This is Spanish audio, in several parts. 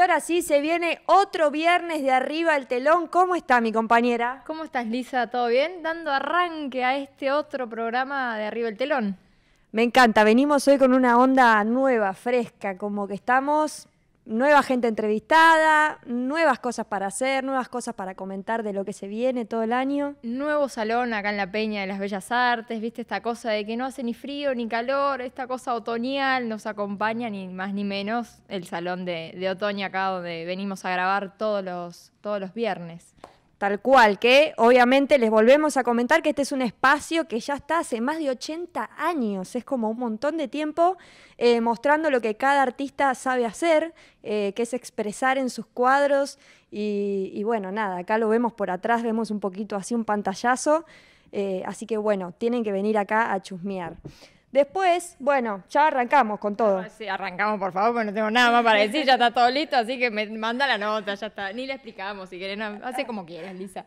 ahora sí, se viene otro viernes de arriba el telón. ¿Cómo está mi compañera? ¿Cómo estás, Lisa? ¿Todo bien? Dando arranque a este otro programa de arriba el telón. Me encanta, venimos hoy con una onda nueva, fresca, como que estamos nueva gente entrevistada, nuevas cosas para hacer, nuevas cosas para comentar de lo que se viene todo el año. Nuevo salón acá en la Peña de las Bellas Artes, viste esta cosa de que no hace ni frío ni calor, esta cosa otoñal nos acompaña ni más ni menos el salón de, de otoño acá donde venimos a grabar todos los, todos los viernes. Tal cual, que obviamente les volvemos a comentar que este es un espacio que ya está hace más de 80 años, es como un montón de tiempo eh, mostrando lo que cada artista sabe hacer, eh, que es expresar en sus cuadros y, bueno, nada, acá lo vemos por atrás, vemos un poquito así un pantallazo, eh, así que bueno, tienen que venir acá a chusmear. Después, bueno, ya arrancamos con todo. Ah, arrancamos, por favor, porque no tengo nada más para decir, ya está todo listo, así que me manda la nota, ya está. Ni le explicamos, si quieren, hace como quieras, Lisa.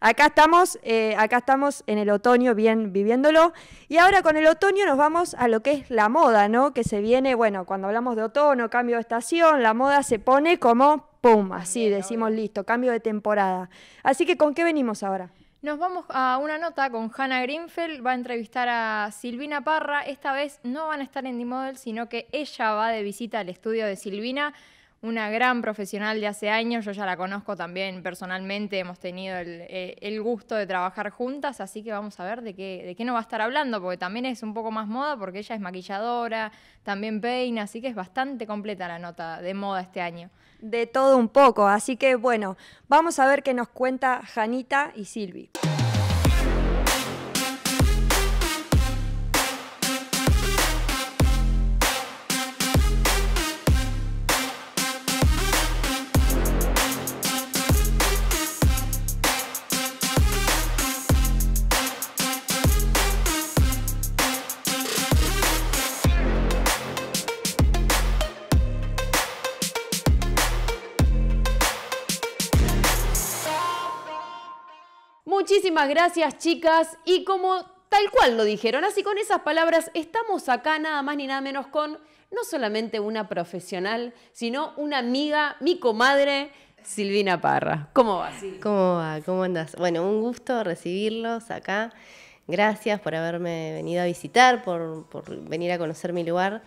Acá estamos, eh, acá estamos en el otoño, bien viviéndolo. Y ahora con el otoño nos vamos a lo que es la moda, ¿no? Que se viene, bueno, cuando hablamos de otoño, cambio de estación, la moda se pone como pum, así decimos listo, cambio de temporada. Así que, ¿con qué venimos ahora? Nos vamos a una nota con Hannah Greenfeld, Va a entrevistar a Silvina Parra. Esta vez no van a estar en D-Model, sino que ella va de visita al estudio de Silvina una gran profesional de hace años, yo ya la conozco también personalmente, hemos tenido eh, el, gusto de trabajar juntas, así que vamos a ver de qué, de qué nos va a estar hablando, porque también es un poco más moda, porque ella es maquilladora, también peina, así que es bastante completa la nota de moda este año. De todo un poco, así que bueno, vamos a ver qué nos cuenta Janita y Silvi. Muchísimas gracias chicas y como tal cual lo dijeron, así con esas palabras estamos acá nada más ni nada menos con no solamente una profesional, sino una amiga, mi comadre. Silvina Parra, ¿cómo va? ¿Cómo va? ¿Cómo andas? Bueno, un gusto recibirlos acá. Gracias por haberme venido a visitar, por, venir a conocer mi lugar.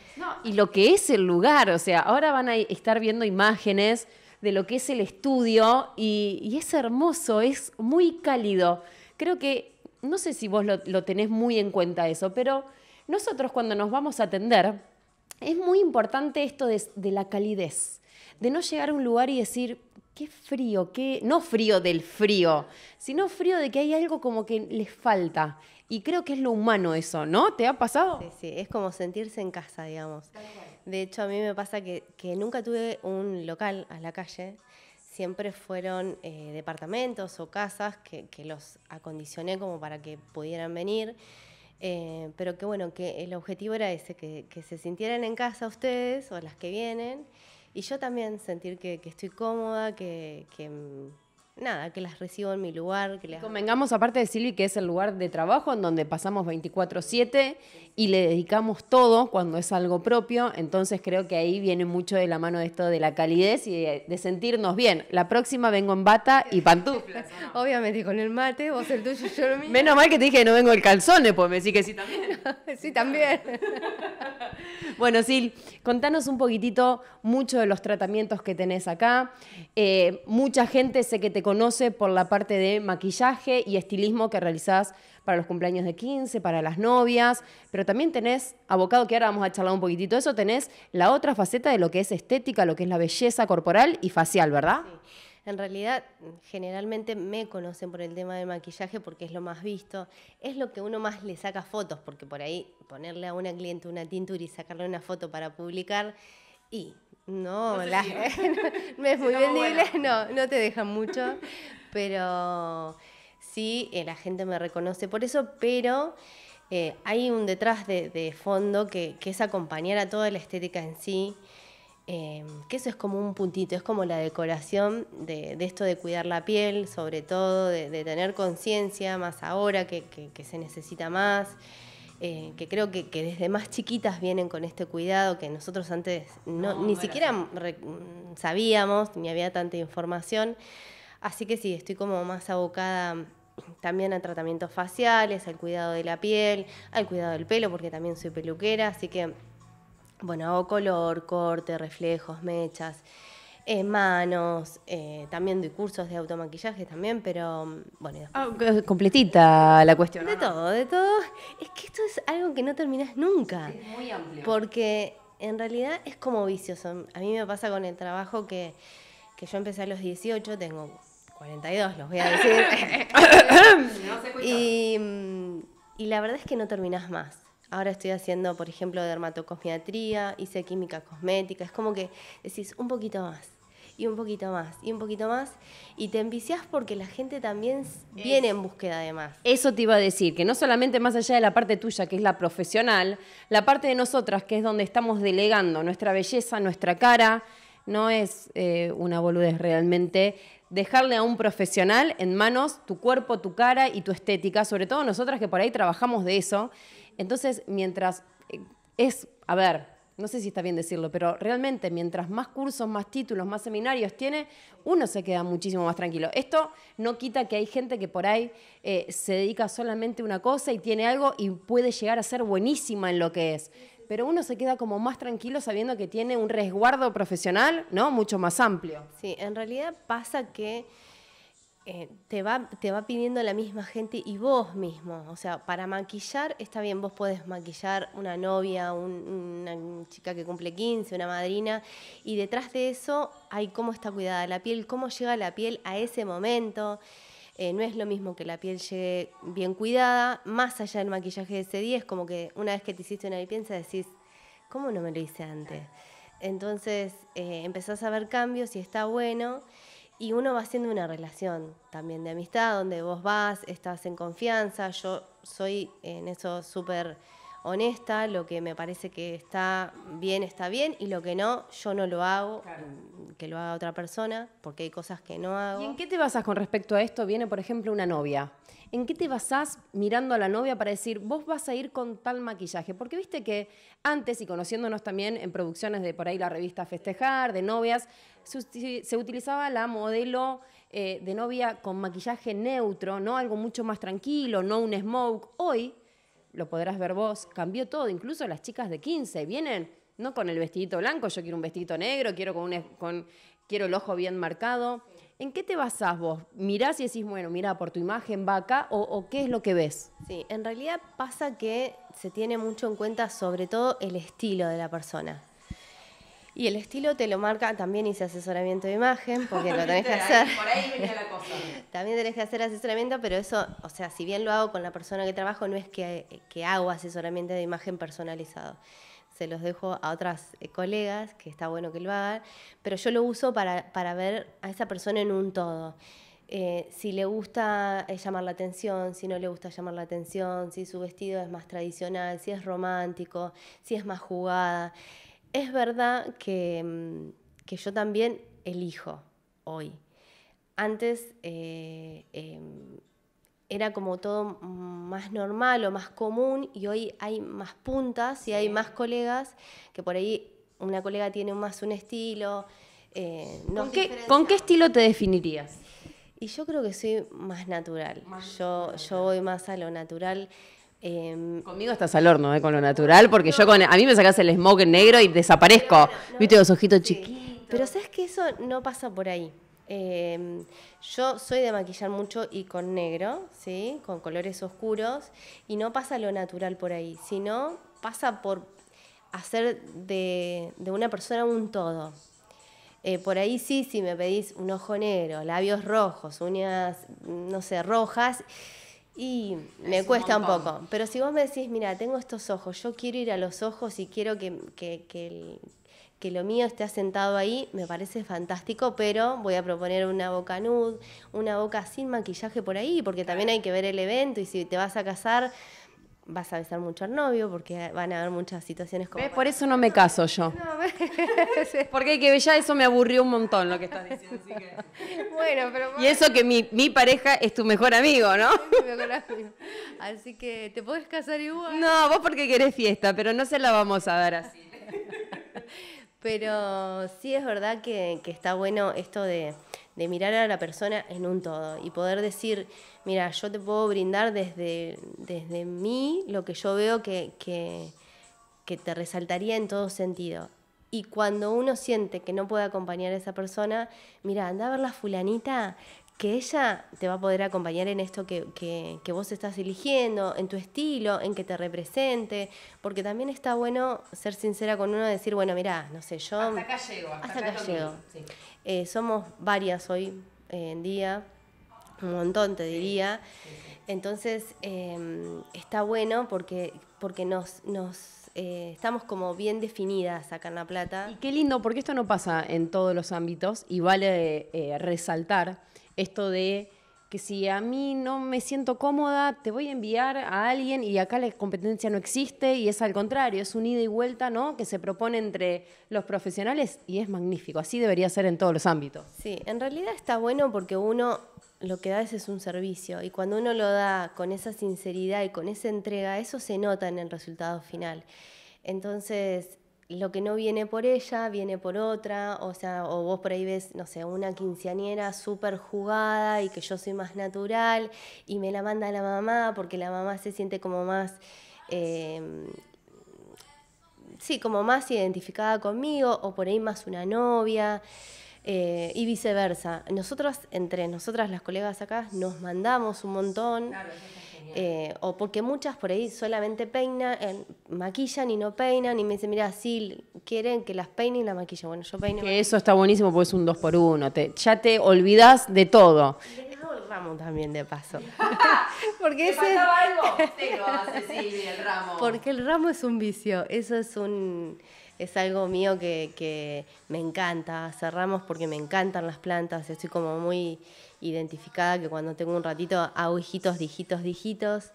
y lo que es el lugar, o sea, ahora van a estar viendo imágenes, de lo que es el estudio y, es hermoso, es muy cálido. Creo que, no sé si vos lo, tenés muy en cuenta eso, pero nosotros cuando nos vamos a atender, es muy importante esto de, de, la calidez, de no llegar a un lugar y decir, qué frío, qué, no frío del frío, sino frío de que hay algo como que les falta. Y creo que es lo humano eso, ¿no? ¿Te ha pasado? Sí, sí, es como sentirse en casa, digamos. De hecho, a mí me pasa que, nunca tuve un local a la calle. Siempre fueron eh, departamentos o casas que, los acondicioné como para que pudieran venir. Eh, pero que bueno, que el objetivo era ese, que, que, se sintieran en casa ustedes o las que vienen. Y yo también sentir que, estoy cómoda, que, nada, que las recibo en mi lugar. Que Convengamos, aparte de Silvi, que es el lugar de trabajo en donde pasamos 24-7 y le dedicamos todo cuando es algo propio. Entonces creo que ahí viene mucho de la mano esto de la calidez y de, sentirnos bien. La próxima vengo en bata y pantuflas. Obviamente con el mate, vos el tuyo yo Menos mal que te dije que no vengo el calzones, pues me decís que sí también. sí, también. bueno, Sil, contanos un poquitito mucho de los tratamientos que tenés acá. Eh, mucha gente sé que te conoce por la parte de maquillaje y estilismo que realizás para los cumpleaños de 15, para las novias, pero también tenés, abocado que ahora vamos a charlar un poquitito de eso, tenés la otra faceta de lo que es estética, lo que es la belleza corporal y facial, ¿verdad? En realidad, generalmente me conocen por el tema de maquillaje porque es lo más visto. Es lo que uno más le saca fotos, porque por ahí ponerle a una cliente una tintura y sacarle una foto para publicar y no, no, es muy no, no te dejan mucho, pero sí, eh, la gente me reconoce por eso, pero eh, hay un detrás de, fondo que, es acompañar a toda la estética en sí, em, que eso es como un puntito, es como la decoración de, esto de cuidar la piel, sobre todo, de, tener conciencia más ahora que se necesita más. Eh, que creo que, desde más chiquitas vienen con este cuidado que nosotros antes ni siquiera mm, sabíamos, ni había tanta información. Así que sí, estoy como más abocada mm, también a tratamientos faciales, al cuidado de la piel, al cuidado del pelo, porque también soy peluquera, así que, bueno, hago color, corte, reflejos, mechas. Eh, manos, eh, también doy cursos de automaquillaje también, pero mm, bueno. Ah, completita la cuestión. De todo, de todo. Es que esto es algo que no terminas nunca. Es muy amplio. Porque en realidad es como vicioso. A mí me pasa con el trabajo que, yo empecé a los 18, tengo 42, los voy a decir. y, mm, y la verdad es que no terminas más. Ahora estoy haciendo, por ejemplo, dermatocosmiatría, hice química cosmética. Es como que decís un poquito más y un poquito más, y un poquito más, y te enviciás porque la gente también viene en búsqueda de más. Eso te iba a decir, que no solamente más allá de la parte tuya, que es la profesional, la parte de nosotras, que es donde estamos delegando nuestra belleza, nuestra cara, no es eh, una boludez realmente dejarle a un profesional en manos tu cuerpo, tu cara y tu estética, sobre todo nosotras que por ahí trabajamos de eso. Entonces, mientras eh, es, a ver, no sé si está bien decirlo, pero realmente mientras más cursos, más títulos, más seminarios tiene, uno se queda muchísimo más tranquilo. Esto no quita que hay gente que por ahí eh, se dedica solamente a una cosa y tiene algo y puede llegar a ser buenísima en lo que es. Pero uno se queda como más tranquilo sabiendo que tiene un resguardo profesional, ¿no? Mucho más amplio. Sí, en realidad pasa que eh, te, va, pidiendo la misma gente y vos mismo. O sea, para maquillar está bien, vos podés maquillar una novia, una chica que cumple 15, una madrina, y detrás de eso hay cómo está cuidada la piel, cómo llega la piel a ese momento. Eh, no es lo mismo que la piel llegue bien cuidada, más allá del maquillaje de ese día, es como que una vez que te hiciste una limpieza decís, ¿cómo no me lo hice antes? Entonces eh, empezás a ver cambios y está bueno. Y uno va haciendo una relación también de amistad, donde vos vas, estás en confianza. Yo soy en eso súper honesta, lo que me parece que está bien, está bien, y lo que no, yo no lo hago, mm, que lo haga otra persona, porque hay cosas que no hago. ¿Y en qué te basas con respecto a esto? Viene, por ejemplo, una novia. ¿En qué te basás mirando a la novia para decir, vos vas a ir con tal maquillaje? Porque viste que antes, y conociéndonos también en producciones de por ahí la revista Festejar, de novias, se, utilizaba la modelo eh, de novia con maquillaje neutro, ¿no? Algo mucho más tranquilo, no un smoke. Hoy lo podrás ver vos, cambió todo, incluso las chicas de 15 vienen no con el vestidito blanco, yo quiero un vestidito negro, quiero con, un, con quiero el ojo bien marcado. ¿En qué te basás vos? ¿Mirás y decís, bueno, mira, por tu imagen va acá o, o, qué es lo que ves? Sí, en realidad pasa que se tiene mucho en cuenta sobre todo el estilo de la persona. Y el estilo te lo marca, también hice asesoramiento de imagen, porque lo tenés que hacer. Por ahí la cosa. también tenés que hacer asesoramiento, pero eso, o sea, si bien lo hago con la persona que trabajo, no es que, que hago asesoramiento de imagen personalizado se los dejo a otras eh, colegas, que está bueno que lo hagan, pero yo lo uso para, ver a esa persona en un todo. Eh, si le gusta eh, llamar la atención, si no le gusta llamar la atención, si su vestido es más tradicional, si es romántico, si es más jugada es verdad mm, que, yo también elijo hoy. Antes eh, em, era como todo más normal o más común y hoy hay más puntas y hay más colegas que por ahí una colega tiene más un estilo. Eh, ¿Con, qué, estilo te definirías? Y yo creo que soy más natural. yo, natural. yo voy más a lo natural. Em, Conmigo estás al horno, eh, con lo natural, porque yo con. A mí me sacas el smoke negro y desaparezco. Viste los ojitos chiquitos. Pero sabes que eso no pasa por ahí. Em, yo soy de maquillar mucho y con negro, ¿sí? Con colores oscuros. Y no pasa lo natural por ahí, sino pasa por hacer de, una persona un todo. Eh, por ahí sí, si me pedís un ojo negro, labios rojos, uñas, no sé, rojas y me cuesta un, poco. Pero si vos me decís, mira, tengo estos ojos, yo quiero ir a los ojos y quiero que, que, lo mío esté asentado ahí, me parece fantástico, pero voy a proponer una boca nude, una boca sin maquillaje por ahí, porque también hay que ver el evento y si te vas a casar vas a besar mucho al novio porque van a haber muchas situaciones como... Por eso no me caso yo. porque que ya eso me aburrió un montón lo que estás diciendo. Y eso que mi, pareja es tu mejor amigo, ¿no? Así que te podés casar igual. No, vos porque querés fiesta, pero no se la vamos a dar así. pero sí es verdad que está bueno esto de de mirar a la persona en un todo y poder decir, mira, yo te puedo brindar desde, desde mí lo que yo veo que, que, te resaltaría en todo sentido. Y cuando uno siente que no puede acompañar a esa persona, mira, anda a ver la fulanita, que ella te va a poder acompañar en esto que, que, que, vos estás eligiendo, en tu estilo, en que te represente, porque también está bueno ser sincera con uno, decir, bueno, mira, no sé, yo... Hasta acá llego. Hasta, acá, llego. Eh, somos varias hoy eh, en día, un montón te diría. Entonces em, está bueno porque, porque nos, nos eh, estamos como bien definidas acá en La Plata. Y qué lindo, porque esto no pasa en todos los ámbitos y vale resaltar esto de si a mí no me siento cómoda, te voy a enviar a alguien y acá la competencia no existe y es al contrario, es un ida y vuelta ¿no? que se propone entre los profesionales y es magnífico, así debería ser en todos los ámbitos. Sí, en realidad está bueno porque uno lo que da es un servicio y cuando uno lo da con esa sinceridad y con esa entrega, eso se nota en el resultado final. Entonces, lo que no viene por ella, viene por otra, o sea, o vos por ahí ves, no sé, una quinceañera súper jugada y que yo soy más natural y me la manda la mamá porque la mamá se siente como más, em, sí, como más identificada conmigo, o por ahí más una novia. Eh, y viceversa. Nosotras, entre nosotras las colegas acá, nos mandamos un montón. Claro, eh, o porque muchas por ahí solamente peinan, eh, maquillan y no peinan, y me dicen, mira, si quieren que las peinen y la maquillen, Bueno, yo peino. Que eso está buenísimo porque es un dos por uno. ya te olvidas de todo. el ramo también, de paso. porque ese algo? Tengo a Cecilia, el ramo. Porque el ramo es un vicio. Eso es un es algo mío que, me encanta. Cerramos porque me encantan las plantas. Estoy como muy identificada que cuando tengo un ratito hago hijitos, dijitos, dijitos.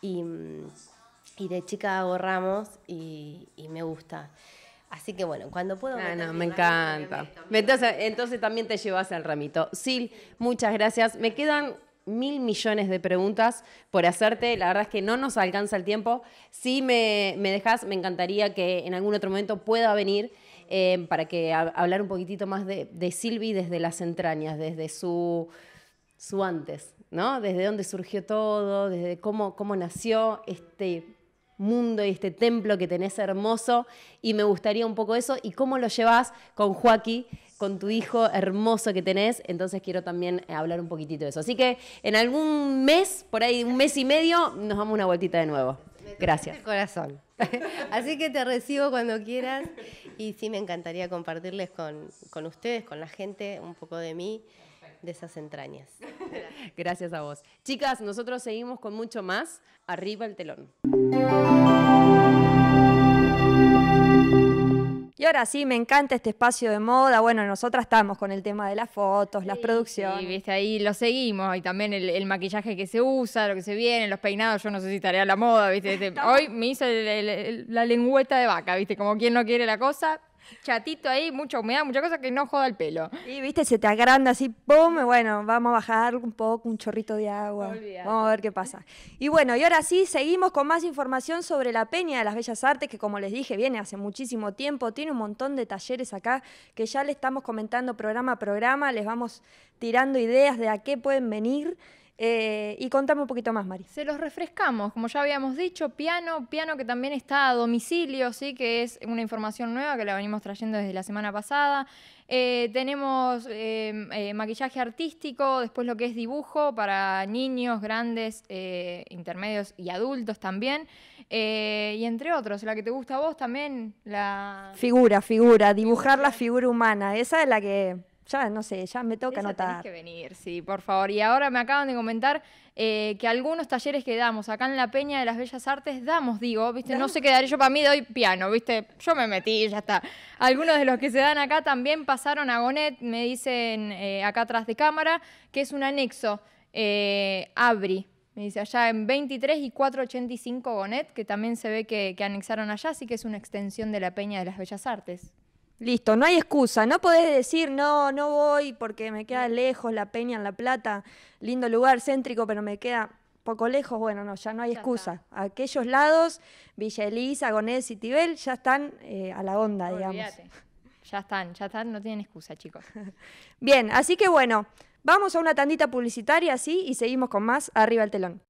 Y, mm, de chica hago ramos y, me gusta. Así que bueno, cuando puedo... Ah, no, me encanta. entonces, entonces también te llevas al ramito. Sil, muchas gracias. Me quedan mil millones de preguntas por hacerte. La verdad es que no nos alcanza el tiempo. Si me, dejas, me encantaría que en algún otro momento pueda venir eh, para que hablar un poquitito más de, Silvi desde las entrañas, desde su, su antes, ¿no? Desde dónde surgió todo, desde cómo, cómo nació este mundo y este templo que tenés hermoso y me gustaría un poco eso y cómo lo llevas con Joaquín con tu hijo hermoso que tenés, entonces quiero también eh, hablar un poquitito de eso. Así que en algún mes, por ahí un mes y medio, nos damos una vueltita de nuevo. Gracias. corazón. Así que te recibo cuando quieras y sí me encantaría compartirles con, ustedes, con la gente, un poco de mí de esas entrañas. Gracias a vos. Chicas, nosotros seguimos con mucho más. Arriba el telón. ahora sí, me encanta este espacio de moda. Bueno, nosotras estamos con el tema de las fotos, las producciones. Sí, viste, ahí lo seguimos. Y también el, maquillaje que se usa, lo que se viene, los peinados. Yo no sé si estaría la moda, viste. Este, hoy me hizo la lengüeta de vaca, viste, como quien no quiere la cosa chatito ahí, mucha humedad, mucha cosa que no joda el pelo. Y viste, se te agranda así, pum, bueno, vamos a bajar un poco, un chorrito de agua. Vamos a ver qué pasa. Y bueno, y ahora sí, seguimos con más información sobre la Peña de las Bellas Artes, que como les dije, viene hace muchísimo tiempo, tiene un montón de talleres acá, que ya le estamos comentando programa a programa, les vamos tirando ideas de a qué pueden venir. Eh, y contame un poquito más, Mari. Se los refrescamos, como ya habíamos dicho, piano, piano que también está a domicilio, sí, que es una información nueva que la venimos trayendo desde la semana pasada. Eh, tenemos em, eh, maquillaje artístico, después lo que es dibujo para niños, grandes, intermedios y adultos también. y entre otros, la que te gusta a vos también, la... Figura, figura, dibujar la figura humana, esa es la que ya no sé, ya me toca anotar. Tenés que venir, sí, por favor. Y ahora me acaban de comentar eh, que algunos talleres que damos acá en la Peña de las Bellas Artes, damos, digo, ¿viste? No se quedaré yo para mí, doy piano, ¿viste? Yo me metí, ya está. Algunos de los que se dan acá también pasaron a Gonet, me dicen eh, acá atrás de cámara, que es un anexo, eh, Abri. Me dice allá en 23 y 485 Gonet, que también se ve que, que anexaron allá, así que es una extensión de la Peña de las Bellas Artes. Listo, no hay excusa, no podés decir no, no voy porque me queda lejos la Peña en La Plata, lindo lugar céntrico, pero me queda poco lejos, bueno, no, ya no hay excusa. Aquellos lados, Villa Elisa, Gonés y Tibel, ya están eh, a la onda, digamos. Ya están, ya están, no tienen excusa, chicos. Bien, así que bueno, vamos a una tandita publicitaria, así, y seguimos con más Arriba el Telón.